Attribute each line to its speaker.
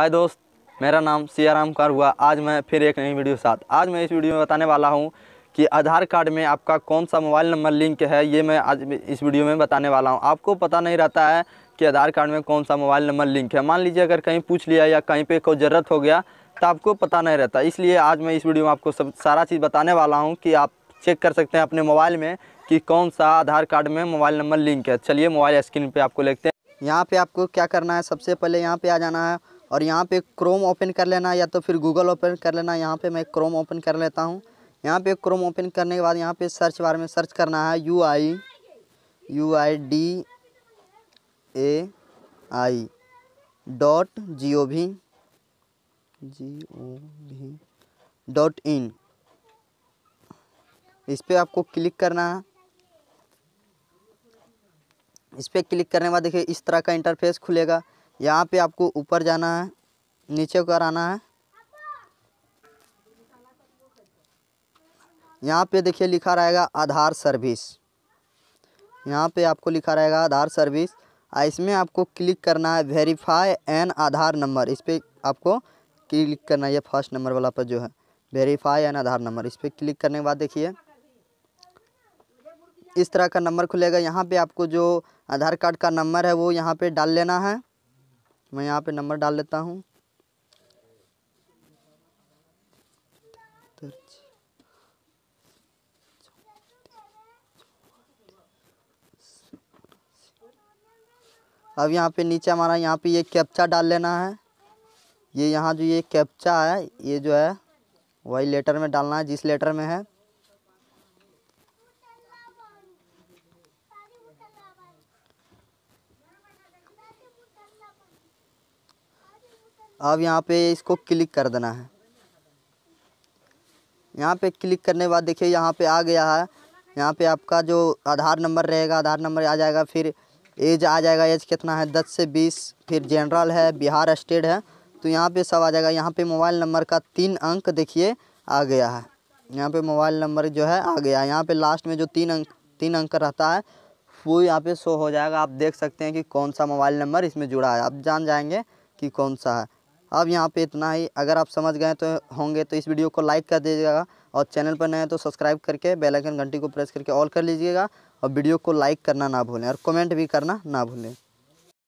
Speaker 1: हाय दोस्त मेरा नाम सियाराम कार हुआ आज मैं फिर एक नई वीडियो साथ आज मैं इस वीडियो में बताने वाला हूँ कि आधार कार्ड में आपका कौन सा मोबाइल नंबर लिंक है ये मैं आज इस वीडियो में बताने वाला हूँ आपको पता नहीं रहता है कि आधार कार्ड में कौन सा मोबाइल नंबर लिंक है मान लीजिए अगर कहीं पूछ लिया या कहीं पर कोई ज़रूरत हो गया तो आपको पता नहीं रहता इसलिए आज मैं इस वीडियो में आपको सब सारा चीज़ बताने वाला हूँ कि आप चेक कर सकते हैं अपने मोबाइल में कि कौन सा आधार कार्ड में मोबाइल नंबर लिंक है चलिए मोबाइल स्क्रीन पर आपको लेते हैं
Speaker 2: यहाँ पे आपको क्या करना है सबसे पहले यहाँ पे आ जाना है और यहाँ पे क्रोम ओपन कर लेना या तो फिर गूगल ओपन कर लेना यहाँ पे मैं क्रोम ओपन कर लेता हूँ यहाँ पे क्रोम ओपन करने के बाद यहाँ पे सर्च बार में सर्च करना है U I U I D A I dot G O V G O V dot in इस पर आपको क्लिक करना है इस पर क्लिक करने के बाद देखिए इस तरह का इंटरफेस खुलेगा यहाँ पे आपको ऊपर जाना है नीचे होकर आना है यहाँ पे देखिए लिखा रहेगा आधार सर्विस यहाँ पे आपको लिखा रहेगा आधार सर्विस इसमें आपको क्लिक करना है वेरीफाई एन आधार नंबर इस पर आपको क्लिक करना है ये फर्स्ट नंबर वाला पर जो है वेरीफाई एन आधार नंबर इस पर क्लिक करने के बाद देखिए इस तरह का नंबर खुलेगा यहाँ पे आपको जो आधार कार्ड का नंबर है वो यहाँ पे डाल लेना है मैं यहाँ पे नंबर डाल लेता हूँ अब यहाँ पे नीचे हमारा यहाँ पे ये कैप्चा डाल लेना है ये यहाँ जो ये कैप्चा है ये जो है वही लेटर में डालना है जिस लेटर में है अब यहाँ पे इसको क्लिक कर देना है यहाँ पे क्लिक करने के बाद देखिए यहाँ पे आ गया है यहाँ पे आपका जो आधार नंबर रहेगा आधार नंबर आ जाएगा फिर एज आ जाएगा एज कितना है दस से बीस फिर जनरल है बिहार स्टेट है तो यहाँ पे सब आ जाएगा यहाँ पे मोबाइल नंबर का तीन अंक देखिए आ गया है यहाँ पे मोबाइल नंबर जो है आ गया है यहाँ पर लास्ट में जो तीन अंक तीन अंक रहता है वो यहाँ पे शो हो जाएगा आप देख सकते हैं कि कौन सा मोबाइल नंबर इसमें जुड़ा है आप जान जाएंगे कि कौन सा है अब यहाँ पे इतना ही अगर आप समझ गए तो होंगे तो इस वीडियो को लाइक कर दीजिएगा और चैनल पर नए हैं तो सब्सक्राइब करके बेल आइकन घंटी को प्रेस करके ऑल कर लीजिएगा और वीडियो को लाइक करना ना भूलें और कमेंट भी करना ना भूलें